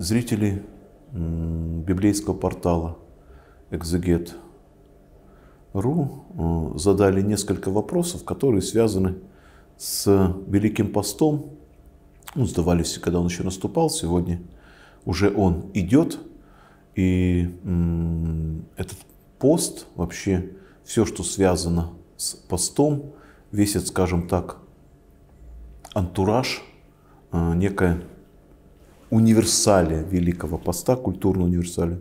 зрители библейского портала экзегет.ру э, задали несколько вопросов, которые связаны с Великим постом. Ну, задавались, когда он еще наступал, сегодня уже он идет. И этот пост, вообще все, что связано с постом, весит, скажем так, антураж, э, некая универсале Великого Поста, культурного универсале.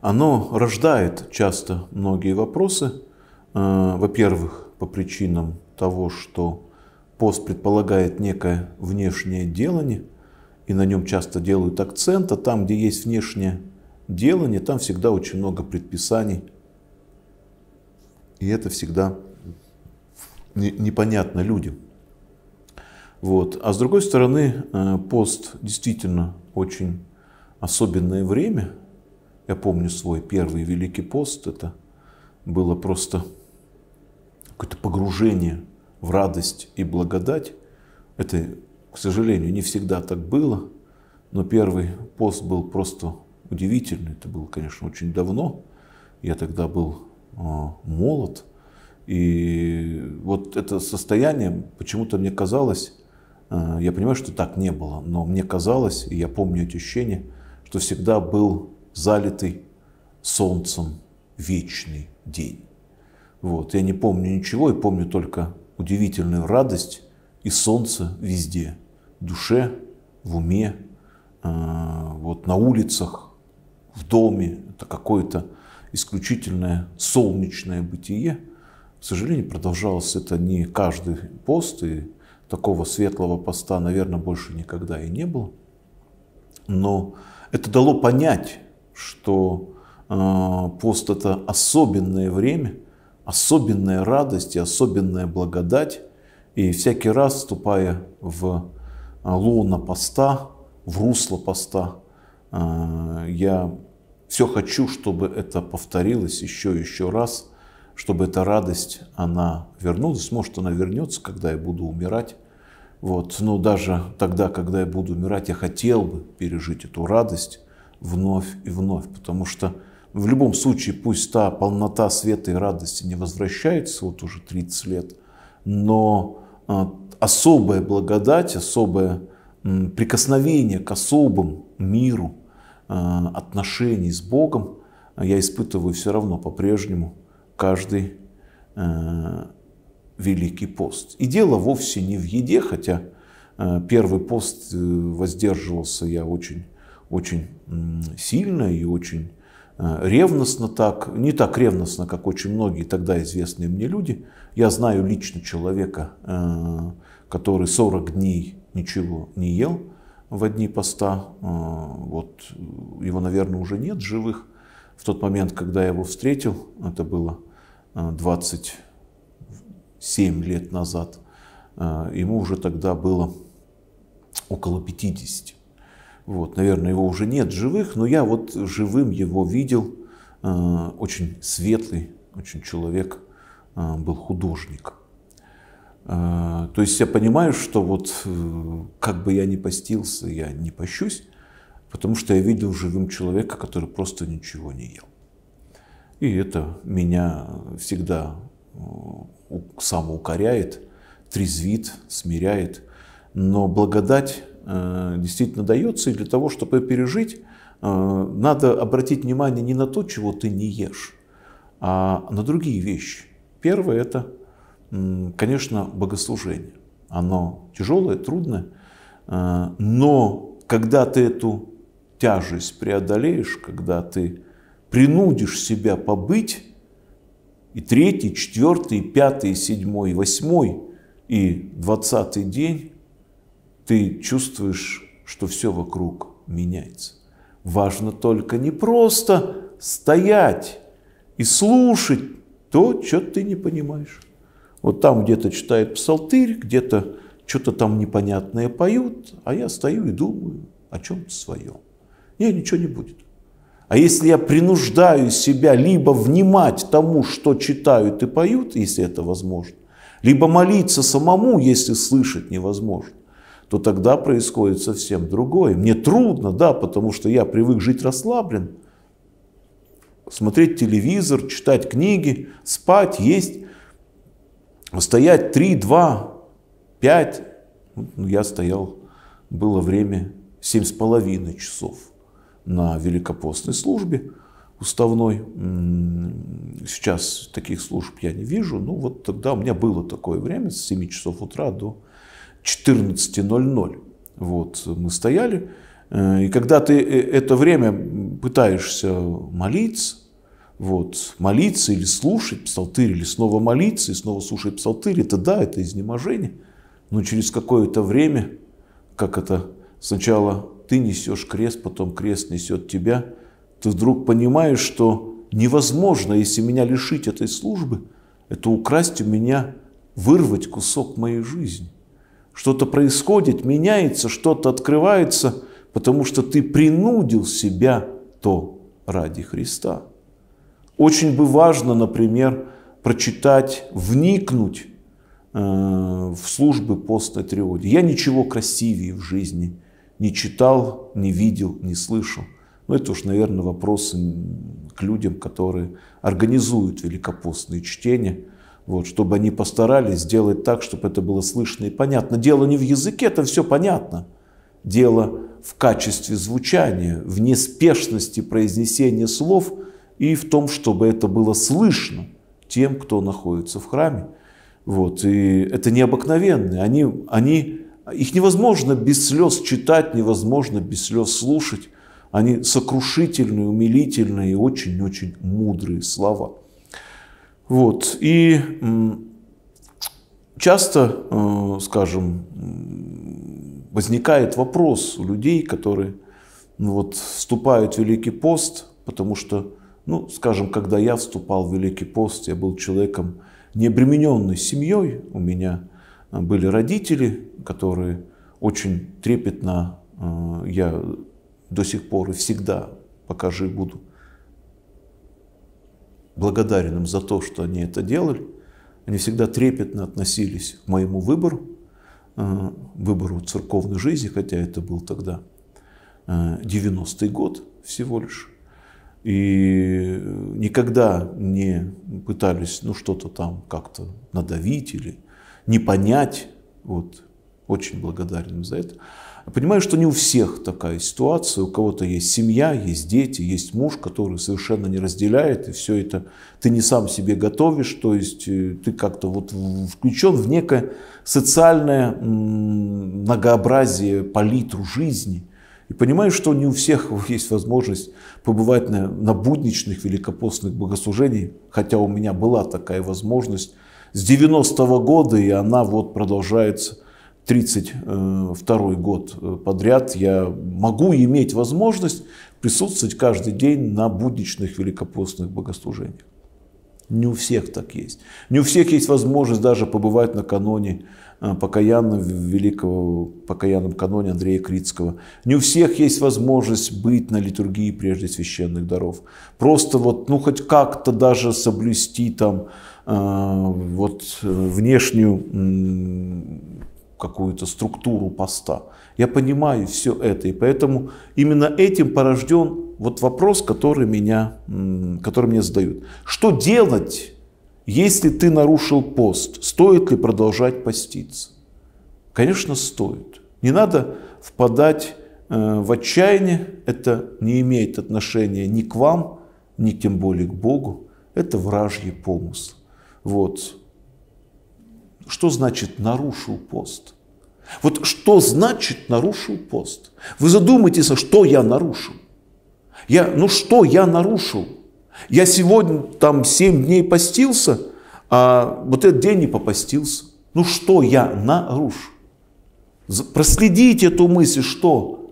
Оно рождает часто многие вопросы. Э, во-первых, по причинам того, что пост предполагает некое внешнее делание, и на нем часто делают акцент, а там, где есть внешнее делание, там всегда очень много предписаний, и это всегда непонятно людям. Вот. А с другой стороны, э, пост действительно очень особенное время. Я помню свой первый Великий пост. Это было просто какое-то погружение в радость и благодать. Это, к сожалению, не всегда так было. Но первый пост был просто удивительный. Это было, конечно, очень давно. Я тогда был э, молод. И вот это состояние почему-то мне казалось Э, я понимаю, что так не было, но мне казалось, и я помню эти ощущения, что всегда был залитый солнцем вечный день. Вот. Я не помню ничего и помню только удивительную радость и солнце везде. В душе, в уме, э, вот на улицах, в доме. Это какое-то исключительное солнечное бытие. К сожалению, продолжалось это не каждый пост и такого светлого поста, наверное, больше никогда и не было. Но это дало понять, что э, пост – это особенное время, особенная радость и особенная благодать. И всякий раз, вступая в э, лоно поста, в русло поста, э, я все хочу, чтобы это повторилось еще и еще раз – чтобы эта радость, она вернулась. Может, она вернется, когда я буду умирать. Вот. Но даже тогда, когда я буду умирать, я хотел бы пережить эту радость вновь и вновь, потому что в любом случае, пусть та полнота света и радости не возвращается, вот уже 30 лет, но э, особая благодать, особое прикосновение к особому миру э, отношений с Богом я испытываю все равно по-прежнему каждый э, Великий пост. И дело вовсе не в еде, хотя э, первый пост э, воздерживался я очень, очень э, сильно и очень э, ревностно так, не так ревностно, как очень многие тогда известные мне люди. Я знаю лично человека, э, который 40 дней ничего не ел в одни поста. Э, вот его, наверное, уже нет живых. В тот момент, когда я его встретил, это было 27 э, лет назад, э, ему уже тогда было около 50. Вот, наверное, его уже нет живых, но я вот живым его видел, э, очень светлый, очень человек, был художник. То есть я понимаю, что вот как бы я ни постился, я не пощусь, потому что я видел живым человека, который просто ничего не ел. И это меня всегда э, самоукоряет, трезвит, смиряет. Но благодать э, действительно дается, и для того, чтобы пережить, э, надо обратить внимание не на то, чего ты не ешь, а на другие вещи. Первое – это, конечно, богослужение. Оно тяжелое, трудное, но когда ты эту тяжесть преодолеешь, когда ты принудишь себя побыть, и третий, четвертый, пятый, седьмой, восьмой и двадцатый день ты чувствуешь, что все вокруг меняется. Важно только не просто стоять и слушать то, что ты не понимаешь. Вот там где-то читает псалтырь, где-то что-то там непонятное поют, а я стою и думаю о чем-то своем. Нет, ничего не будет. А если я принуждаю себя либо внимать тому, что читают и поют, если это возможно, либо молиться самому, если слышать невозможно, то тогда происходит совсем другое. Мне трудно, да, потому что я привык жить расслаблен, смотреть телевизор, читать книги, спать, есть, стоять 3, 2, 5. Ну, я стоял, было время 7,5 часов на великопостной службе уставной. Сейчас таких служб я не вижу. Ну вот тогда у меня было такое время с 7 часов утра до 14.00. Вот мы стояли. Э, и когда ты э, это время пытаешься молиться, вот, молиться или слушать псалтырь, или снова молиться и снова слушать псалтырь, это да, это изнеможение. Но через какое-то время, как это сначала ты несешь крест, потом крест несет тебя, ты вдруг понимаешь, что невозможно, если меня лишить этой службы, это украсть у меня, вырвать кусок моей жизни. Что-то происходит, меняется, что-то открывается, потому что ты принудил себя то ради Христа. Очень бы важно, например, прочитать, вникнуть э, в службы постной триоде. Я ничего красивее в жизни не читал, не видел, не слышал. Ну это уж, наверное, вопросы к людям, которые организуют великопостные чтения, вот, чтобы они постарались сделать так, чтобы это было слышно и понятно. Дело не в языке, это все понятно. Дело в качестве звучания, в неспешности произнесения слов и в том, чтобы это было слышно тем, кто находится в храме. Вот. И это необыкновенные. Они, они их невозможно без слез читать, невозможно без слез слушать. Они сокрушительные, умилительные и очень-очень мудрые слова. Вот. И часто, э, скажем, возникает вопрос у людей, которые ну, вот, вступают в Великий пост, потому что, ну, скажем, когда я вступал в Великий пост, я был человеком не обремененный семьей, у меня – были родители, которые очень трепетно, э, я до сих пор и всегда, пока жив буду, благодарен им за то, что они это делали. Они всегда трепетно относились к моему выбору, э, выбору церковной жизни, хотя это был тогда 90-й э, год всего лишь. И никогда не пытались ну что-то там как-то надавить или не понять. Вот. Очень благодарен за это. понимаю, что не у всех такая ситуация. У кого-то есть семья, есть дети, есть муж, который совершенно не разделяет, и все это ты не сам себе готовишь, то есть э, ты как-то вот включен в некое социальное многообразие, палитру жизни. И понимаю, что не у всех есть возможность побывать на, на будничных великопостных богослужениях, хотя у меня была такая возможность с 90-го года, и она вот продолжается 32 э, год э, подряд. Я могу иметь возможность присутствовать каждый день на будничных великопостных богослужениях. Не у всех так есть. Не у всех есть возможность даже побывать накануне э, покаянном великого покаянном каноне Андрея Критского. Не у всех есть возможность быть на литургии прежде священных даров. Просто вот, ну хоть как-то даже соблюсти там а, вот э, внешнюю какую-то структуру поста. Я понимаю все это, и поэтому именно этим порожден вот вопрос, который, меня, который мне задают. Что делать, если ты нарушил пост? Стоит ли продолжать поститься? Конечно, стоит. Не надо впадать э, в отчаяние. Это не имеет отношения ни к вам, ни тем более к Богу. Это вражьи помыслы. Вот. Что значит нарушил пост? Вот что значит нарушил пост? Вы задумайтесь, а что я нарушил? Я, ну что я нарушил? Я сегодня там 7 дней постился, а вот этот день не попостился. Ну что я нарушил? Проследите эту мысль, что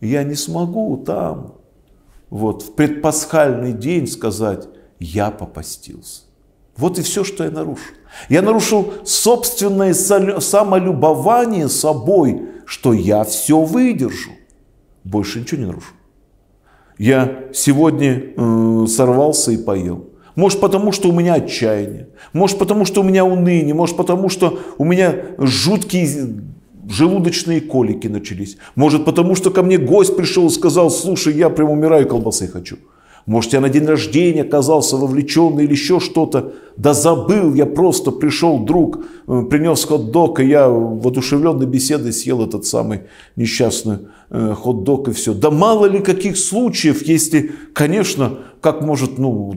я не смогу там вот в предпасхальный день сказать, я попостился. Вот и все, что я нарушил. Я нарушил собственное самолюбование собой, что я все выдержу. Больше ничего не нарушу. Я сегодня э, сорвался и поел. Может потому, что у меня отчаяние. Может потому, что у меня уныние. Может потому, что у меня жуткие желудочные колики начались. Может потому, что ко мне гость пришел и сказал, слушай, я прям умираю, колбасы хочу. Может, я на день рождения оказался вовлеченный или еще что-то. Да забыл, я просто пришел друг, э, принес хот-дог, и я воодушевленной беседой съел этот самый несчастный Э, хот-дог и все. Да мало ли каких случаев, если, конечно, как может ну,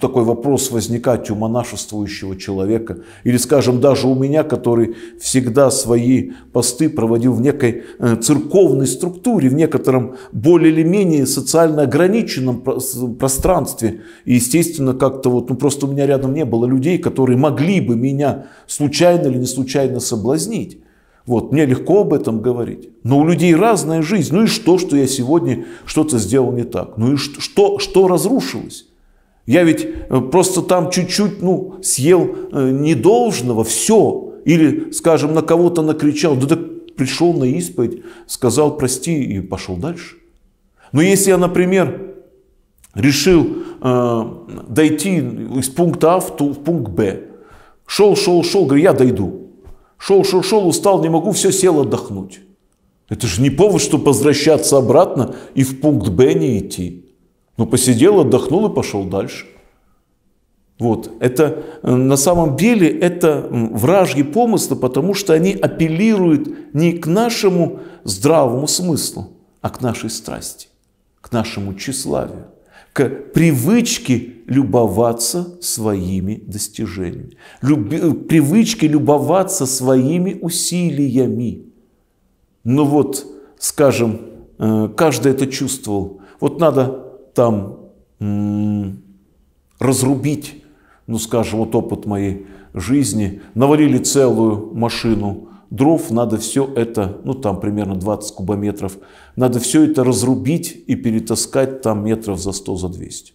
такой вопрос возникать у монашествующего человека, или, скажем, даже у меня, который всегда свои посты проводил в некой э, церковной структуре, в некотором более или менее социально ограниченном пространстве. И, естественно, как-то вот, ну просто у меня рядом не было людей, которые могли бы меня случайно или не случайно соблазнить. Вот, мне легко об этом говорить. Но у людей разная жизнь. Ну и что, что я сегодня что-то сделал не так? Ну и что, что, что разрушилось? Я ведь э, просто там чуть-чуть ну, съел э, недолжного, все. Или, скажем, на кого-то накричал, да так пришел на исповедь, сказал прости и пошел дальше. Но если я, например, решил э, дойти из пункта А в, в пункт Б, шел, шел, шел, говорю, я дойду. Шел, шел, шел, устал, не могу, все, сел отдохнуть. Это же не повод, чтобы возвращаться обратно и в пункт Б не идти. Ну, посидел, отдохнул и пошел дальше. Вот, это э, на самом деле это вражьи помыслы, потому что они апеллируют не к нашему здравому смыслу, а к нашей страсти, к нашему тщеславию к привычке любоваться своими достижениями, люб... Э, привычке любоваться своими усилиями. Ну вот, скажем, э, каждый это чувствовал. Вот надо там разрубить, ну скажем, вот опыт моей жизни, наварили целую машину дров, надо все это, ну там примерно 20 кубометров, надо все это разрубить и перетаскать там метров за 100, за 200.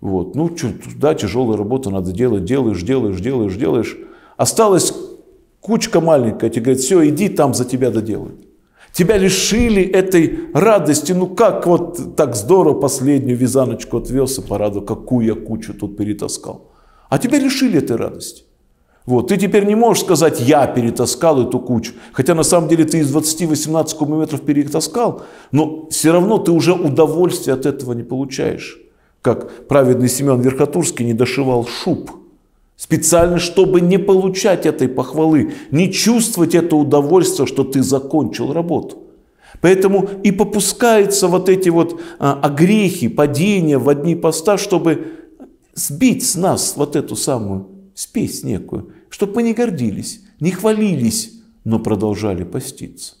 Вот. Ну, да, тяжелая работа надо делать, делаешь, делаешь, делаешь, делаешь. Осталась кучка маленькая, тебе говорят, все, иди там за тебя доделают. Тебя лишили этой радости, ну как вот так здорово последнюю вязаночку отвез и порадовал, какую я кучу тут перетаскал. А тебя лишили этой радости. Вот. Ты теперь не можешь сказать, я перетаскал эту кучу. Хотя на самом деле ты из 20-18 кубометров перетаскал, но все равно ты уже удовольствия от этого не получаешь. Как праведный Семен Верхотурский не дошивал шуб. Специально, чтобы не получать этой похвалы, не чувствовать это удовольствие, что ты закончил работу. Поэтому и попускаются вот эти вот а, огрехи, падения в одни поста, чтобы сбить с нас вот эту самую спесь некую, чтобы мы не гордились, не хвалились, но продолжали поститься.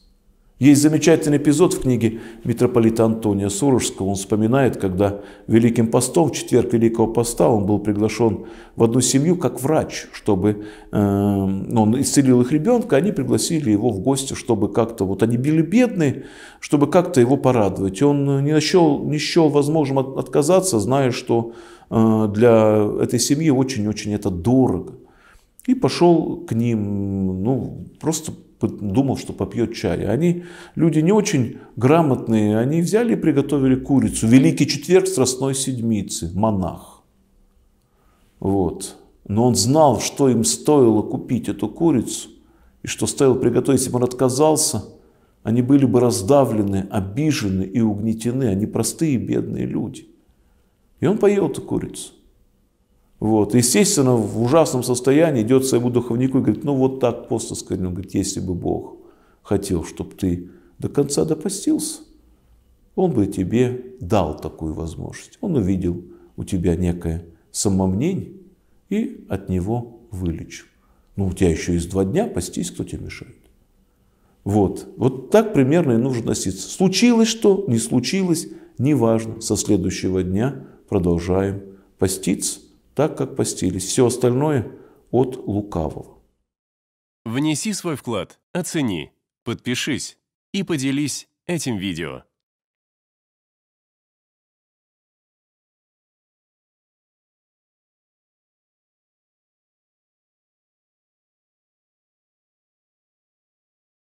Есть замечательный эпизод в книге митрополита Антония Сурожского. Он вспоминает, когда Великим постом, в четверг Великого поста, он был приглашен в одну семью как врач, чтобы э, он исцелил их ребенка, они пригласили его в гости, чтобы как-то, вот они были бедные, чтобы как-то его порадовать. он не, нашел, не счел возможным от, отказаться, зная, что э, для этой семьи очень-очень это дорого. И пошел к ним, ну, просто думал, что попьет чай. Они люди не очень грамотные, они взяли и приготовили курицу. Великий четверг страстной седмицы, монах. Вот. Но он знал, что им стоило купить эту курицу, и что стоило приготовить, если бы он отказался, они были бы раздавлены, обижены и угнетены. Они простые бедные люди. И он поел эту курицу. Вот. Естественно, в ужасном состоянии идет своему духовнику и говорит, ну вот так просто, оскорбил. Он говорит, если бы Бог хотел, чтобы ты до конца допостился, Он бы тебе дал такую возможность. Он увидел у тебя некое самомнение и от него вылечил. Ну, у тебя еще есть два дня, постись, кто тебе мешает. Вот. Вот так примерно и нужно относиться. Случилось что, не случилось, неважно. Со следующего дня продолжаем поститься так как постились. Все остальное от лукавого. Внеси свой вклад, оцени, подпишись и поделись этим видео.